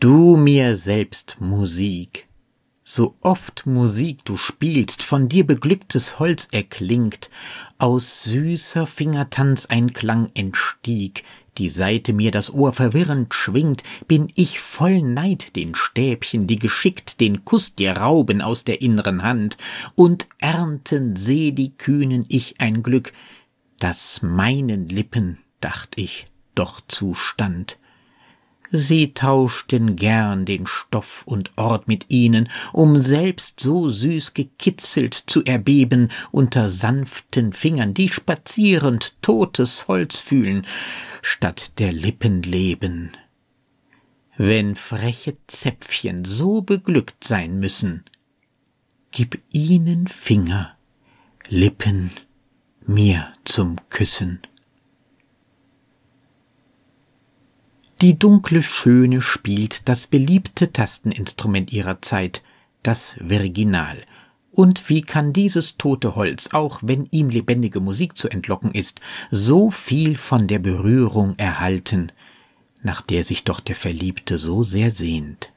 Du mir selbst Musik. So oft Musik du spielst, von dir beglücktes Holz erklingt, aus süßer Fingertanz ein Klang entstieg, die Saite mir das Ohr verwirrend schwingt, bin ich voll Neid den Stäbchen, die geschickt den Kuss dir rauben aus der inneren Hand, und ernten seh die Kühnen ich ein Glück, das meinen Lippen, dacht ich, doch zustand. Sie tauschten gern den Stoff und Ort mit ihnen, um selbst so süß gekitzelt zu erbeben unter sanften Fingern, die spazierend totes Holz fühlen, statt der Lippen leben. Wenn freche Zäpfchen so beglückt sein müssen, gib ihnen Finger, Lippen mir zum Küssen. Die dunkle Schöne spielt das beliebte Tasteninstrument ihrer Zeit, das Virginal. Und wie kann dieses tote Holz, auch wenn ihm lebendige Musik zu entlocken ist, so viel von der Berührung erhalten, nach der sich doch der Verliebte so sehr sehnt?